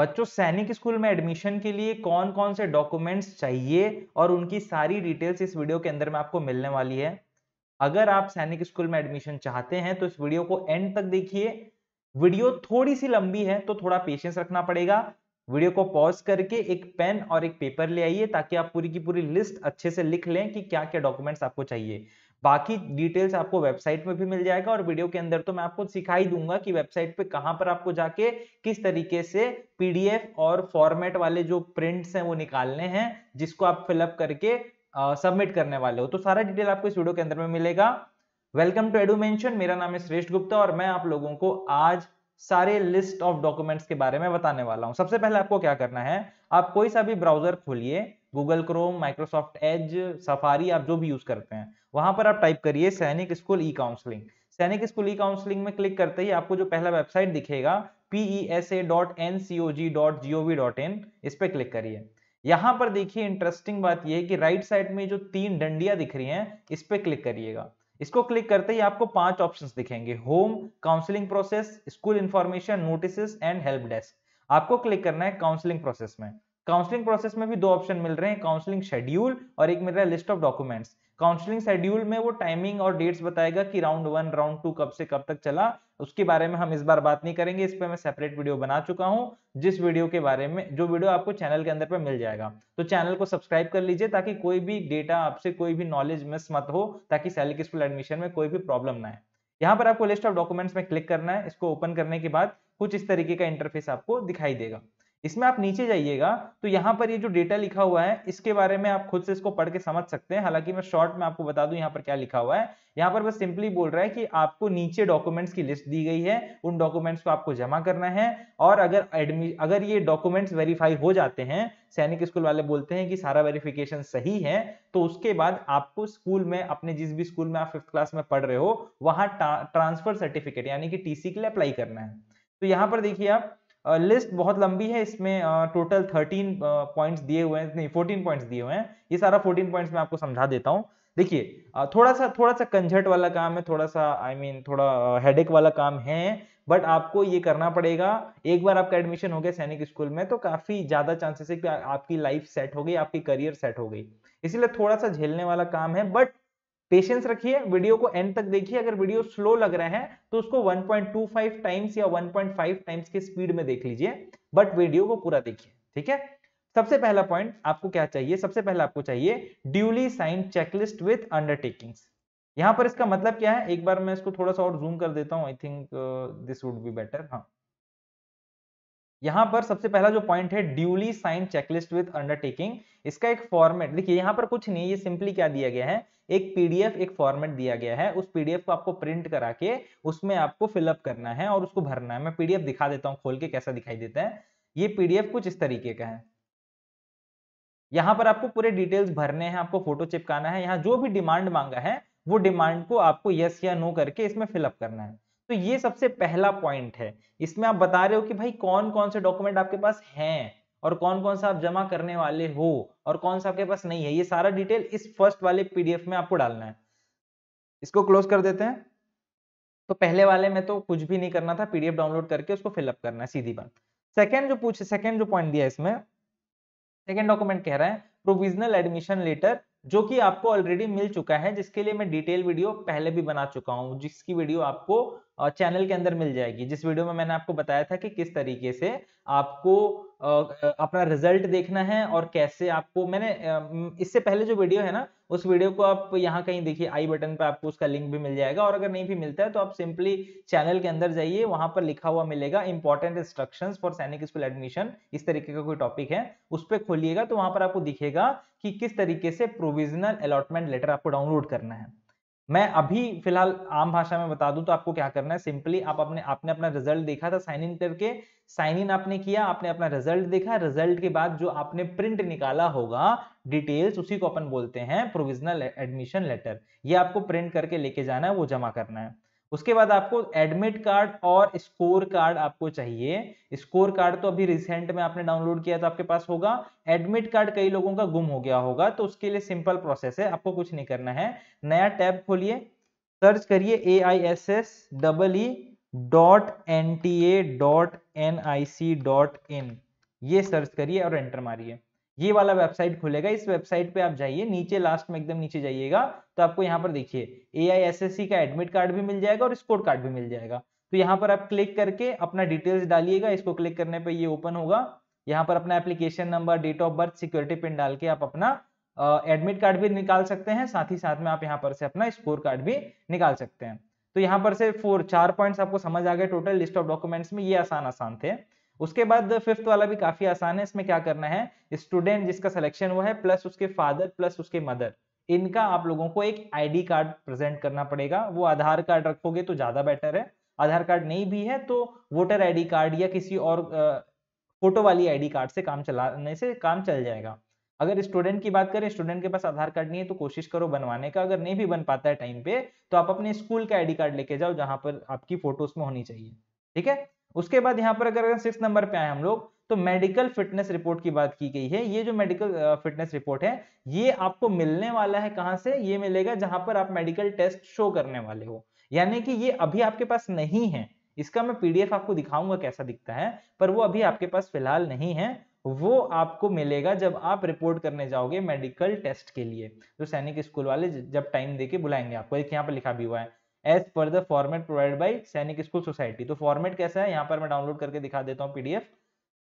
बच्चों सैनिक स्कूल में एडमिशन के लिए कौन कौन से डॉक्यूमेंट्स चाहिए और उनकी सारी डिटेल्स इस वीडियो के अंदर में आपको मिलने वाली है अगर आप सैनिक स्कूल में एडमिशन चाहते हैं तो इस वीडियो को एंड तक देखिए वीडियो थोड़ी सी लंबी है तो थोड़ा पेशेंस रखना पड़ेगा वीडियो को पॉज करके एक पेन और एक पेपर ले आइए ताकि आप पूरी की पूरी लिस्ट अच्छे से लिख लें कि क्या क्या डॉक्यूमेंट्स आपको चाहिए बाकी डिटेल्स आपको वेबसाइट में भी मिल जाएगा और वीडियो के अंदर तो मैं आपको सिखाई दूंगा कि वेबसाइट पे कहां पर आपको जाके किस तरीके से पीडीएफ और फॉर्मेट वाले जो प्रिंट्स हैं वो निकालने हैं जिसको आप फिलअप करके सबमिट करने वाले हो तो सारा डिटेल आपको इस वीडियो के अंदर में मिलेगा वेलकम टू एडूमेंशन मेरा नाम है श्रेष्ठ गुप्ता और मैं आप लोगों को आज सारे लिस्ट ऑफ डॉक्यूमेंट्स के बारे में बताने वाला हूं सबसे पहले आपको क्या करना है आप कोई सा भी ब्राउजर खोलिए Google Chrome Microsoft Edge Safari आप जो भी यूज करते हैं वहां पर आप टाइप करिए Sainik school E counselling Sainik school E counselling में क्लिक करते ही आपको जो पहला वेबसाइट दिखेगा peesa.ncog.gov.in इस पर क्लिक करिए यहाँ पर देखिए इंटरेस्टिंग बात यह है कि राइट साइड में जो तीन डंडियां दिख रही हैं इस पर क्लिक करिएगा इसको क्लिक करते ही आपको पांच ऑप्शंस दिखेंगे home counselling process school information notice and help desk आपको क्लिक करना है काउंसलिंग प्रोसेस में काउंसलिंग प्रोसेस में भी दो ऑप्शन मिल रहे हैं काउंसलिंग शेड्यूल और एक मिल रहा है list of documents counselling schedule में वो टाइमिंग और डेट्स बताएगा कि राउंड वन राउंड टू कब से कब तक चला उसके बारे में हम इस बार बात नहीं करेंगे इस पर मैं सेपरेट वीडियो बना चुका हूं जिस वीडियो के बारे में जो वीडियो आपको चैनल के अंदर पर मिल जाएगा तो चैनल को सब्सक्राइब कर लीजिए ताकि कोई भी डेटा आपसे कोई भी नॉलेज मिस मत हो ताकि सैलिक स्कूल एडमिशन में कोई भी प्रॉब्लम ना है यहाँ पर आपको लिस्ट ऑफ डॉक्यूमेंट्स में क्लिक करना है इसको ओपन करने के बाद कुछ इस तरीके का इंटरफेस आपको दिखाई देगा इसमें आप नीचे जाइएगा तो यहाँ पर ये जो डेटा लिखा हुआ है इसके बारे में आप खुद से इसको पढ़ के समझ सकते हैं हालांकि मैं शॉर्ट में आपको बता दूं यहाँ पर क्या लिखा हुआ है यहाँ पर बस सिंपली बोल रहा है कि आपको नीचे डॉक्यूमेंट्स की लिस्ट दी गई है उन डॉक्यूमेंट्स को आपको जमा करना है और अगर एडमि अगर ये डॉक्यूमेंट्स वेरीफाई हो जाते हैं सैनिक स्कूल वाले बोलते हैं कि सारा वेरिफिकेशन सही है तो उसके बाद आपको स्कूल में अपने जिस भी स्कूल में आप फिफ्थ क्लास में पढ़ रहे हो वहां ट्रांसफर सर्टिफिकेट यानी कि टीसी के लिए अप्लाई करना है तो यहाँ पर देखिए आप लिस्ट बहुत लंबी है इसमें टोटल थर्टीन पॉइंट्स दिए हुए हैं नहीं फोर्टीन पॉइंट्स दिए हुए हैं ये सारा फोर्टीन पॉइंट्स मैं आपको समझा देता हूँ देखिए थोड़ा सा थोड़ा सा कंझट वाला काम है थोड़ा सा आई I मीन mean, थोड़ा हेडेक वाला काम है बट आपको ये करना पड़ेगा एक बार आपका एडमिशन हो गया सैनिक स्कूल में तो काफी ज्यादा चांसेस है कि आपकी लाइफ सेट हो गई आपकी करियर सेट हो गई इसीलिए थोड़ा सा झेलने वाला काम है बट पेशेंस रखिए वीडियो को एंड तक देखिए अगर वीडियो स्लो लग रहे हैं तो उसको 1.25 टाइम्स या 1.5 टाइम्स के स्पीड में देख लीजिए बट वीडियो को पूरा देखिए ठीक है सबसे पहला पॉइंट आपको क्या चाहिए सबसे पहला आपको चाहिए duly sign checklist with undertakings यहां पर इसका मतलब क्या है एक बार मैं इसको थोड़ा सा और जूम कर देता हूं I think this would be better हाँ यहां पर सबसे पहला जो पॉइंट है duly sign checklist with undertaking इसका एक फॉर्मेट देखिए यहाँ पर कुछ नहीं ये सिंपली क्या दिया गया है एक पीडीएफ एक फॉर्मेट दिया गया है उस पीडीएफ को आपको प्रिंट करा के उसमें आपको फिलअप करना है और उसको भरना है मैं पीडीएफ दिखा देता हूँ खोल के कैसा दिखाई देता है ये पीडीएफ कुछ इस तरीके का है यहाँ पर आपको पूरे डिटेल्स भरने हैं आपको फोटो चिपकाना है यहाँ जो भी डिमांड मांगा है वो डिमांड को आपको यस या नो करके इसमें फिलअप करना है तो ये सबसे पहला पॉइंट है इसमें आप बता रहे हो कि भाई कौन कौन से डॉक्यूमेंट आपके पास हैं और कौन कौन सा आप जमा करने वाले हो और कौन सा आपके पास नहीं है ये सारा डिटेल इस फर्स्ट वाले पीडीएफ में आपको डालना है इसको क्लोज कर देते हैं तो पहले वाले में तो कुछ भी नहीं करना था पीडीएफ डाउनलोड करके उसको फिलअप करना है सीधी बात सेकेंड जो पूछ सेकेंड जो पॉइंट दिया इसमें सेकेंड डॉक्यूमेंट कह रहा है प्रोविजनल एडमिशन लेटर जो कि आपको ऑलरेडी मिल चुका है जिसके लिए मैं डिटेल वीडियो पहले भी बना चुका हूं जिसकी वीडियो आपको चैनल के अंदर मिल जाएगी जिस वीडियो में मैंने आपको बताया था कि किस तरीके से आपको अपना रिजल्ट देखना है और कैसे आपको मैंने इससे पहले जो वीडियो है ना उस वीडियो को आप यहाँ कहीं देखिए आई बटन पर आपको उसका लिंक भी मिल जाएगा और अगर नहीं भी मिलता है तो आप सिंपली चैनल के अंदर जाइए वहां पर लिखा हुआ मिलेगा important instruction for Sainik school admission इस तरीके का कोई टॉपिक है उस पर खोलिएगा तो वहां पर आपको दिखेगा कि किस तरीके से प्रोविजनल अलॉटमेंट लेटर आपको डाउनलोड करना है मैं अभी फिलहाल आम भाषा में बता दूं तो आपको क्या करना है सिंपली आप अपने आपने अपना रिजल्ट देखा था साइन इन करके साइन इन आपने किया आपने अपना रिजल्ट देखा रिजल्ट के बाद जो आपने प्रिंट निकाला होगा डिटेल्स उसी को अपन बोलते हैं प्रोविजनल एडमिशन लेटर ये आपको प्रिंट करके लेके जाना है वो जमा करना है उसके बाद आपको एडमिट कार्ड और स्कोर कार्ड आपको चाहिए स्कोर कार्ड तो अभी रिसेंट में आपने डाउनलोड किया तो आपके पास होगा एडमिट कार्ड कई लोगों का गुम हो गया होगा तो उसके लिए सिंपल प्रोसेस है आपको कुछ नहीं करना है नया टैब खोलिए सर्च करिए A I S S double E dot N T A dot N I C dot in ये सर्च करिए और एंटर मारिए ये वाला वेबसाइट खुलेगा इस वेबसाइट पे आप जाइए नीचे लास्ट में एकदम नीचे जाइएगा तो आपको यहाँ पर देखिए ए का एडमिट कार्ड भी मिल जाएगा और स्पोर्ट कार्ड भी मिल जाएगा तो यहाँ पर आप क्लिक करके अपना डिटेल्स डालिएगा इसको क्लिक करने पर ये ओपन होगा यहाँ पर अपना application number date of birth security pin डाल के आप अपना एडमिट कार्ड भी निकाल सकते हैं साथ ही साथ में आप यहाँ पर से अपना स्कोर कार्ड भी निकाल सकते हैं तो यहाँ पर से फोर चार पॉइंट्स आपको समझ आ गए टोटल लिस्ट ऑफ डॉक्यूमेंट्स में ये आसान आसान थे उसके बाद फिफ्थ वाला भी काफी आसान है इसमें क्या करना है स्टूडेंट जिसका सिलेक्शन हुआ है प्लस उसके फादर प्लस उसके मदर इनका आप लोगों को एक आईडी कार्ड प्रेजेंट करना पड़ेगा वो आधार कार्ड रखोगे तो ज्यादा बेटर है आधार कार्ड नहीं भी है तो वोटर आईडी कार्ड या किसी और फोटो वाली आईडी कार्ड से काम चलाने से काम चल जाएगा अगर स्टूडेंट की बात करें स्टूडेंट के पास आधार कार्ड नहीं है तो कोशिश करो बनवाने का अगर नहीं भी बन पाता है टाइम पे तो आप अपने स्कूल का आईडी कार्ड लेके जाओ जहां पर आपकी फोटो उसमें होनी चाहिए ठीक है उसके बाद यहाँ पर अगर सिक्स नंबर पे आए हम लोग तो मेडिकल फिटनेस रिपोर्ट की बात की गई है ये जो मेडिकल फिटनेस रिपोर्ट है ये आपको मिलने वाला है कहां से ये मिलेगा जहां पर आप मेडिकल टेस्ट शो करने वाले हो यानी कि ये अभी आपके पास नहीं है इसका मैं पीडीएफ आपको दिखाऊंगा कैसा दिखता है पर वो अभी आपके पास फिलहाल नहीं है वो आपको मिलेगा जब आप रिपोर्ट करने जाओगे मेडिकल टेस्ट के लिए जो तो सैनिक स्कूल वाले जब टाइम देके बुलाएंगे आपको एक यहाँ पर लिखा भी हुआ है as per the format provide by Sainik school society तो फॉर्मेट कैसा है यहाँ पर मैं डाउनलोड करके दिखा देता हूँ पीडीएफ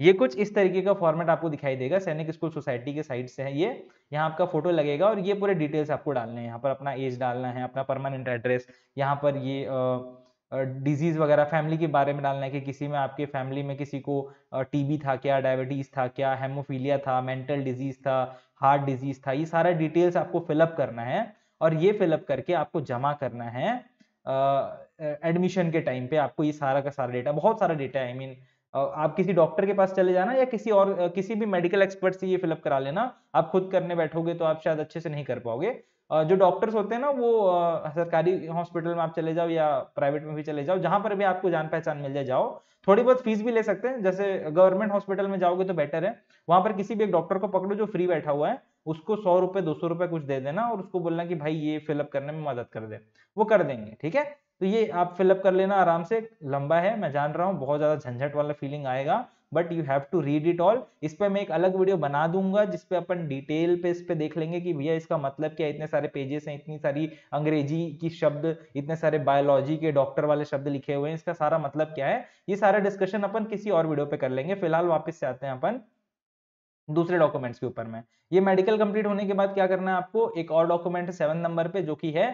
ये कुछ इस तरीके का फॉर्मेट आपको दिखाई देगा सैनिक स्कूल सोसाइटी के साइड से है ये यहाँ आपका फोटो लगेगा और ये पूरे डिटेल्स आपको डालने हैं यहाँ पर अपना एज डालना है अपना परमानेंट एड्रेस यहाँ पर ये डिजीज वगैरह फैमिली के बारे में डालना है कि किसी में आपके फैमिली में किसी को टीबी था क्या डायबिटीज था क्या हेमोफीलिया था मेंटल डिजीज था हार्ट डिजीज था ये सारा डिटेल्स आपको फिलअप करना है और ये फिलअप करके आपको जमा करना है एडमिशन के टाइम पे आपको ये सारा का सारा डेटा बहुत सारा डेटा है आई I मीन mean, आप किसी डॉक्टर के पास चले जाना या किसी और किसी भी मेडिकल एक्सपर्ट से ये फिलअप करा लेना आप खुद करने बैठोगे तो आप शायद अच्छे से नहीं कर पाओगे जो डॉक्टर्स होते हैं ना वो सरकारी हॉस्पिटल में आप चले जाओ या प्राइवेट में भी चले जाओ जहां पर भी आपको जान पहचान मिल जाए जाओ थोड़ी बहुत फीस भी ले सकते हैं जैसे गवर्नमेंट हॉस्पिटल में जाओगे तो बेटर है वहां पर किसी भी एक डॉक्टर को पकड़ो जो फ्री बैठा हुआ है उसको सौ रुपए दो सौ रुपए कुछ दे देना और उसको बोलना कि भाई ये फिलअप करने में मदद कर दे वो कर देंगे ठीक है तो ये आप फिलअप कर लेना आराम से लंबा है मैं जान रहा हूँ बहुत ज्यादा झंझट वाला फीलिंग आएगा but you have to read it all इस पर मैं एक अलग वीडियो बना दूंगा जिसपे अपन डिटेल पे इस पर देख लेंगे कि भैया इसका मतलब क्या इतने सारे पेजेस हैं इतनी सारी अंग्रेजी की शब्द इतने सारे बायोलॉजी के डॉक्टर वाले शब्द लिखे हुए हैं इसका सारा मतलब क्या है ये सारा डिस्कशन अपन किसी और वीडियो पे कर लेंगे फिलहाल वापस से आते हैं अपन दूसरे डॉक्यूमेंट्स के ऊपर में ये मेडिकल कंप्लीट होने के बाद क्या करना है आपको एक और डॉक्यूमेंट है सेवन नंबर पे जो कि है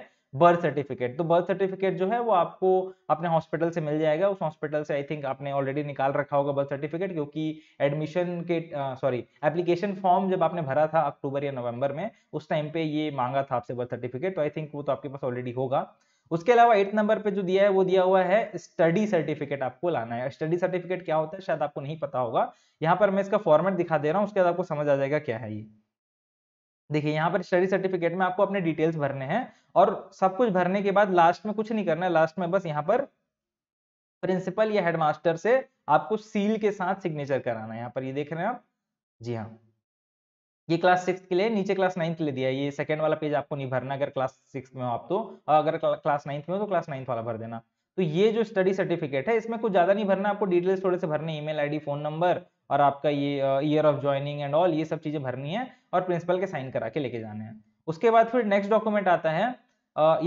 बर्थ सर्टिफिकेट तो बर्थ सर्टिफिकेट जो है वो आपको अपने हॉस्पिटल से मिल जाएगा उस हॉस्पिटल से आई थिंक आपने ऑलरेडी निकाल रखा होगा बर्थ सर्टिफिकेट क्योंकि एडमिशन के सॉरी एप्लीकेशन फॉर्म जब आपने भरा था अक्टूबर या नवंबर में उस टाइम पे ये मांगा था आपसे बर्थ सर्टिफिकेट तो आई थिंक वो तो आपके पास ऑलरेडी होगा उसके अलावा एट नंबर पे जो दिया है वो दिया हुआ है स्टडी सर्टिफिकेट आपको लाना है स्टडी सर्टिफिकेट क्या होता है शायद आपको नहीं पता होगा यहाँ पर मैं इसका फॉर्मेट दिखा दे रहा हूँ उसके बाद आपको समझ आ जाएगा क्या है ये देखिए यहाँ पर स्टडी सर्टिफिकेट में आपको अपने डिटेल्स भरने हैं और सब कुछ भरने के बाद लास्ट में कुछ नहीं करना है लास्ट में बस यहाँ पर प्रिंसिपल या हेडमास्टर से आपको सील के साथ सिग्नेचर कराना है यहाँ पर ये देख रहे हैं आप जी हाँ ये क्लास सिक्स के लिए नीचे क्लास नाइन्थ के लिए दिया ये सेकंड वाला पेज आपको नहीं भरना अगर क्लास सिक्स में हो आप तो और अगर क्लास नाइन्थ में हो तो क्लास नाइन्थ वाला भर देना तो ये जो स्टडी सर्टिफिकेट है इसमें कुछ ज्यादा नहीं भरना आपको डिटेल्स थोड़े से भरने ईमेल आईडी फोन नंबर और आपका ये year of joining and all ये सब चीजें भरनी है और प्रिंसिपल के साइन करा के लेके जाने हैं उसके बाद फिर नेक्स्ट डॉक्यूमेंट आता है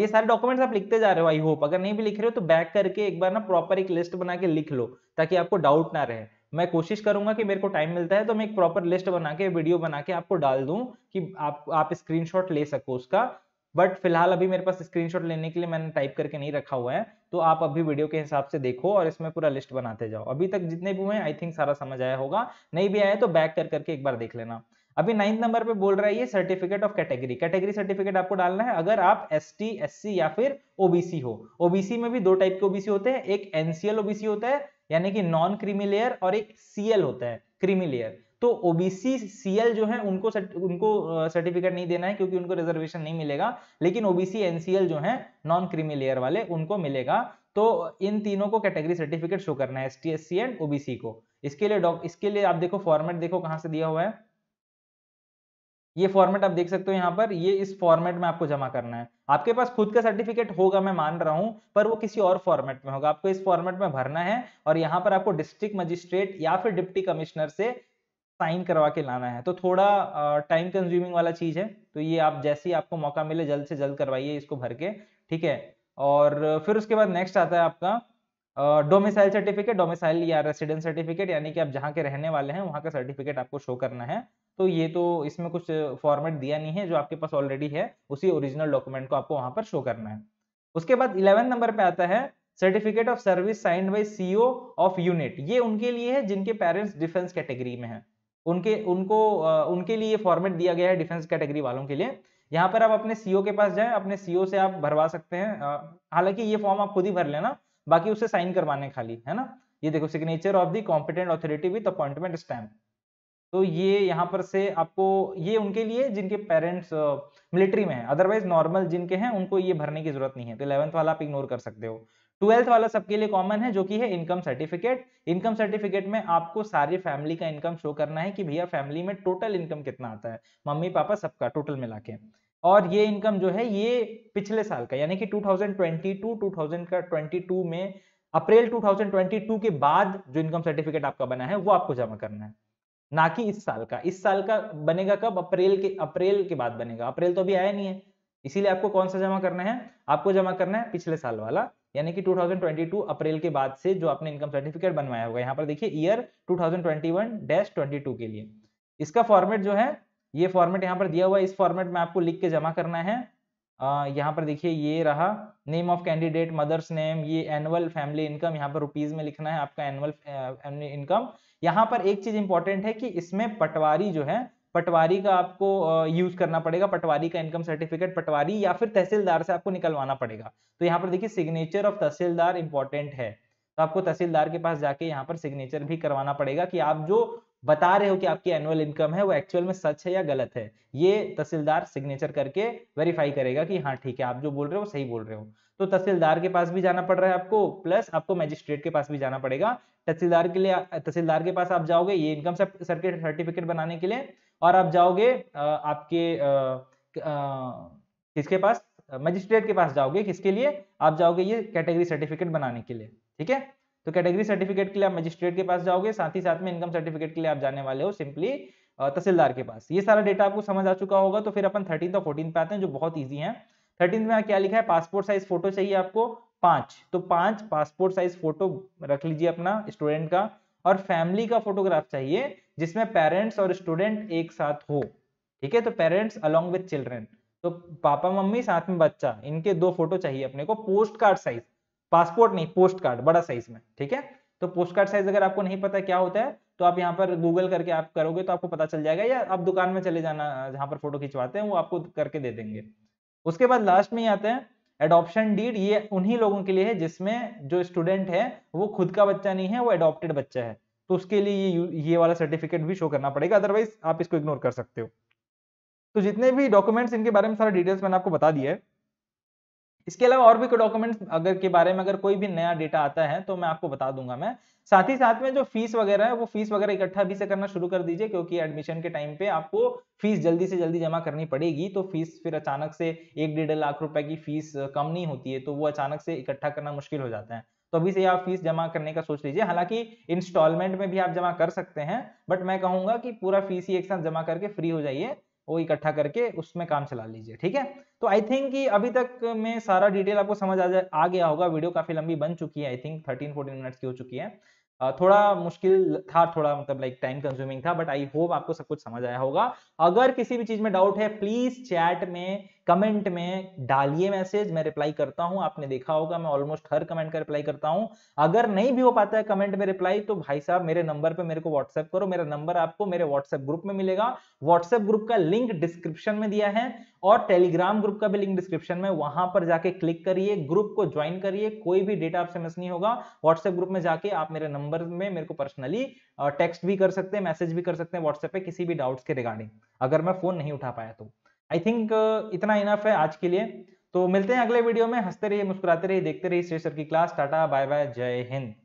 ये सारे डॉक्यूमेंट्स आप लिखते जा रहे हो आई होप अगर नहीं भी लिख रहे हो तो बैक करके एक बार ना प्रॉपर एक लिस्ट बना के लिख लो ताकि आपको डाउट ना रहे मैं कोशिश करूंगा कि मेरे को टाइम मिलता है तो मैं एक प्रॉपर लिस्ट बना के वीडियो बना के आपको डाल दूं कि आप आप स्क्रीनशॉट ले सको उसका बट फिलहाल अभी मेरे पास स्क्रीनशॉट लेने के लिए मैंने टाइप करके नहीं रखा हुआ है तो आप अभी वीडियो के हिसाब से देखो और इसमें पूरा लिस्ट बनाते जाओ अभी तक जितने भी हुए आई थिंक सारा समझ आया होगा नहीं भी आया तो बैक कर करके एक बार देख लेना अभी नाइन्थ नंबर पे बोल रहा है ये certificate of category category certificate आपको डालना है अगर आप एस टी या फिर ओबीसी हो ओबीसी में भी दो टाइप के ओबीसी होते हैं एक एनसीएल ओबीसी होता है यानी कि नॉन क्रीमी लेयर और एक सीएल होता है क्रीमी लेयर तो ओबीसी सीएल जो है उनको उनको सर्टिफिकेट नहीं देना है क्योंकि उनको रिजर्वेशन नहीं मिलेगा लेकिन ओबीसी एनसीएल जो है नॉन क्रीमी लेयर वाले उनको मिलेगा तो इन तीनों को कैटेगरी सर्टिफिकेट शो करना है S T S C and OBC को इसके लिए डॉक इसके लिए आप देखो फॉर्मेट देखो कहां से दिया हुआ है ये फॉर्मेट आप देख सकते हो यहाँ पर ये इस फॉर्मेट में आपको जमा करना है आपके पास खुद का सर्टिफिकेट होगा मैं मान रहा हूँ पर वो किसी और फॉर्मेट में होगा आपको इस फॉर्मेट में भरना है और यहाँ पर आपको डिस्ट्रिक्ट मजिस्ट्रेट या फिर डिप्टी कमिश्नर से साइन करवा के लाना है तो थोड़ा टाइम कंज्यूमिंग वाला चीज़ है तो ये आप जैसे ही आपको मौका मिले जल्द से जल्द करवाइए इसको भर के ठीक है और फिर उसके बाद नेक्स्ट आता है आपका डोमिसाइल सर्टिफिकेट डोमिसाइल या रेसिडेंस सर्टिफिकेट यानी कि आप जहाँ के रहने वाले हैं वहाँ का सर्टिफिकेट आपको शो करना है तो ये तो इसमें कुछ फॉर्मेट दिया नहीं है जो आपके पास ऑलरेडी है उसी ओरिजिनल डॉक्यूमेंट को आपको वहां पर शो करना है उसके बाद इलेवन नंबर पे आता है certificate of service signed by CO of unit ये उनके लिए है जिनके पेरेंट्स डिफेंस कैटेगरी में है उनके उनको उनके लिए फॉर्मेट दिया गया है डिफेंस कैटेगरी वालों के लिए यहाँ पर आप अपने सीओ e के पास जाए अपने सीओ e से आप भरवा सकते हैं हालांकि ये फॉर्म आप खुद ही भर लेना बाकी उसे साइन करवाने खाली है ना ये देखो signature of the competent authority with appointment stamp तो ये यहाँ पर से आपको ये उनके लिए जिनके पेरेंट्स मिलिट्री में है अदरवाइज नॉर्मल जिनके हैं उनको ये भरने की जरूरत नहीं है तो इलेवंथ वाला आप इग्नोर कर सकते हो ट्वेल्थ वाला सबके लिए कॉमन है जो कि है इनकम सर्टिफिकेट इनकम सर्टिफिकेट में आपको सारी फैमिली का इनकम शो करना है कि भैया फैमिली में टोटल इनकम कितना आता है मम्मी पापा सबका टोटल मिला के और ये इनकम जो है ये पिछले साल का यानी कि 2022 2000 का 22 में अप्रैल 2022 के बाद जो इनकम सर्टिफिकेट आपका बना है वो आपको जमा करना है ना कि इस साल का इस साल का बनेगा कब अप्रैल के अप्रैल के बाद बनेगा अप्रैल तो अभी आया नहीं है इसीलिए आपको कौन सा जमा करना है आपको जमा करना है पिछले साल वाला यानी कि 2022 अप्रैल के बाद से जो आपने इनकम सर्टिफिकेट बनवाया होगा यहाँ पर देखिए ईयर 2021-22 के लिए इसका फॉर्मेट जो है ये फॉर्मेट यहाँ पर दिया हुआ है इस फॉर्मेट में आपको लिख के जमा करना है आ, यहाँ पर देखिए ये रहा name of candidate mother's name ये एनुअल फैमिली इनकम यहाँ पर रुपीज में लिखना है आपका एनुअल इनकम यहाँ पर एक चीज इंपॉर्टेंट है कि इसमें पटवारी जो है पटवारी का आपको यूज करना पड़ेगा पटवारी का इनकम सर्टिफिकेट पटवारी या फिर तहसीलदार से आपको निकलवाना पड़ेगा तो यहाँ पर देखिए सिग्नेचर ऑफ तहसीलदार इंपॉर्टेंट है तो आपको तहसीलदार के पास जाके यहाँ पर सिग्नेचर भी करवाना पड़ेगा कि आप जो बता रहे हो कि आपकी एनुअल इनकम है वो एक्चुअल में सच है या गलत है ये तहसीलदार सिग्नेचर करके वेरीफाई करेगा कि हाँ ठीक है आप जो बोल रहे हो सही बोल रहे हो तो तहसीलदार के पास भी जाना पड़ रहा है आपको प्लस आपको मजिस्ट्रेट के पास भी जाना पड़ेगा तहसीलदार के लिए तहसीलदार के पास आप जाओगे ये इनकम सर्टिफिकेट सर्टिफिकेट बनाने के लिए और आप जाओगे आपके किसके पास मजिस्ट्रेट के पास जाओगे किसके लिए आप जाओगे ये कैटेगरी सर्टिफिकेट बनाने के लिए ठीक है तो कैटेगरी सर्टिफिकेट के लिए आप मजिस्ट्रेट के पास जाओगे साथ ही साथ में इनकम सर्टिफिकेट के लिए आप जाने वाले हो सिंपली तहसीलदार के पास ये सारा डेटा आपको समझ आ चुका होगा तो फिर अपन थर्टीन और फोर्टीन पे आते हैं जो बहुत ईजी है थर्टीन में क्या लिखा है पासपोर्ट साइज फोटो चाहिए आपको पांच तो पांच पासपोर्ट साइज फोटो रख लीजिए अपना स्टूडेंट का और फैमिली का फोटोग्राफ चाहिए जिसमें पेरेंट्स और स्टूडेंट एक साथ हो ठीक है तो पेरेंट्स अलोंग विद चिल्ड्रेन तो पापा मम्मी साथ में बच्चा इनके दो फोटो चाहिए अपने को पोस्ट कार्ड साइज पासपोर्ट नहीं पोस्ट कार्ड बड़ा साइज में ठीक है तो पोस्ट कार्ड साइज अगर आपको नहीं पता क्या होता है तो आप यहाँ पर गूगल करके आप करोगे तो आपको पता चल जाएगा या आप दुकान में चले जाना जहां पर फोटो खिंचवाते हैं वो आपको करके दे देंगे उसके बाद लास्ट में ही आते हैं एडॉप्शन डीड ये उन्हीं लोगों के लिए है जिसमें जो स्टूडेंट है वो खुद का बच्चा नहीं है वो एडॉप्टेड बच्चा है तो उसके लिए ये ये वाला सर्टिफिकेट भी शो करना पड़ेगा अदरवाइज आप इसको इग्नोर कर सकते हो तो जितने भी डॉक्यूमेंट्स इनके बारे में सारा डिटेल्स मैंने आपको बता दिया है इसके अलावा और भी कोई डॉक्यूमेंट अगर के बारे में अगर कोई भी नया डेटा आता है तो मैं आपको बता दूंगा मैं साथ ही साथ में जो फीस वगैरह है वो फीस वगैरह इकट्ठा भी से करना शुरू कर दीजिए क्योंकि एडमिशन के टाइम पे आपको फीस जल्दी से जल्दी जमा करनी पड़ेगी तो फीस फिर अचानक से एक डेढ़ लाख रुपए की फीस कम नहीं होती है तो वो अचानक से इकट्ठा करना मुश्किल हो जाता है तो अभी से आप फीस जमा करने का सोच लीजिए हालांकि इंस्टॉलमेंट में भी आप जमा कर सकते हैं बट मैं कहूंगा कि पूरा फीस ही एक साथ जमा करके फ्री हो जाइए वो इकट्ठा करके उसमें काम चला लीजिए ठीक है तो आई थिंक कि अभी तक मैं सारा डिटेल आपको समझ आ, आ गया होगा वीडियो काफी लंबी बन चुकी है I think thirteen fourteen minutes की हो चुकी है थोड़ा मुश्किल था थोड़ा मतलब लाइक टाइम कंज्यूमिंग था बट आई होप आपको सब कुछ समझ आया होगा अगर किसी भी चीज में डाउट है प्लीज चैट में कमेंट में डालिए मैसेज मैं रिप्लाई करता हूं आपने देखा होगा मैं ऑलमोस्ट हर कमेंट का रिप्लाई करता हूं अगर नहीं भी हो पाता है कमेंट में रिप्लाई तो भाई साहब मेरे नंबर पर मेरे को व्हाट्सएप करो मेरा नंबर आपको मेरे व्हाट्सएप ग्रुप में मिलेगा व्हाट्सएप ग्रुप का लिंक डिस्क्रिप्शन में दिया है और टेलीग्राम ग्रुप का भी लिंक डिस्क्रिप्शन में वहां पर जाके क्लिक करिए ग्रुप को ज्वाइन करिए कोई भी डेटा आपसे मिस नहीं होगा व्हाट्सएप ग्रुप में जाके आप मेरे नंबर में मेरे को पर्सनली टेक्स्ट भी कर सकते हैं मैसेज भी कर सकते हैं व्हाट्सएप पे किसी भी डाउट्स के रिगार्डिंग अगर मैं फोन नहीं उठा पाया तो आई थिंक uh, इतना इनफ है आज के लिए तो मिलते हैं अगले वीडियो में हंसते रहिए मुस्कुराते रहिए देखते रहिए श्रेष्ठ सर की क्लास टाटा बाय बाय जय हिंद